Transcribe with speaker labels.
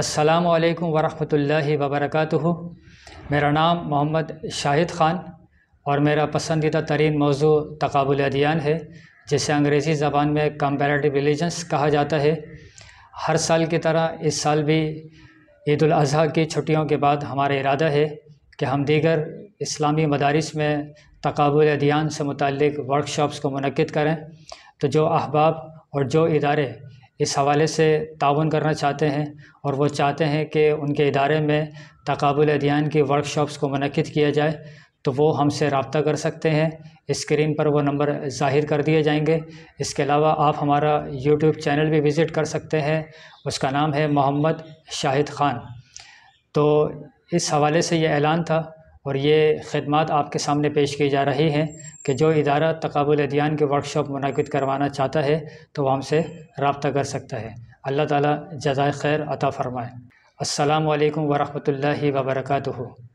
Speaker 1: असलकम वरहमल वबरकू मेरा नाम मोहम्मद शाहिद ख़ान और मेरा पसंदीदा तरीन मौजू तकबुल अदियान है जिसे अंग्रेज़ी ज़बान में कंपेरेटिव रिलीजन्स कहा जाता है हर साल की तरह इस साल भी ईद अज़ी की छुट्टियों के बाद हमारा इरादा है कि हम दीगर इस्लामी मदारस में तकबुल अदियान से मुतक वर्कशॉप्स को मनकद करें तो जो अहबाब और जो इदारे इस हवाले से ताउन करना चाहते हैं और वो चाहते हैं कि उनके इदारे में तकबुल अध्ययन की वर्कशॉप्स को मनकद किया जाए तो वो हमसे रबता कर सकते हैं इस्क्रीन पर वो नंबर ज़ाहिर कर दिए जाएंगे इसके अलावा आप हमारा यूट्यूब चैनल भी विज़िट कर सकते हैं उसका नाम है मोहम्मद शाहिद ख़ान तो इस हवाले से ये ऐलान था और ये खदमात आपके सामने पेश की जा रही हैं कि जो इदारा तकबुल अदियान के वर्कशॉप मनद करवाना चाहता है तो वह हमसे रबता कर सकता है अल्लाह ताली जजाय खैर अता फ़रमाए असलकम वरहमल वर्का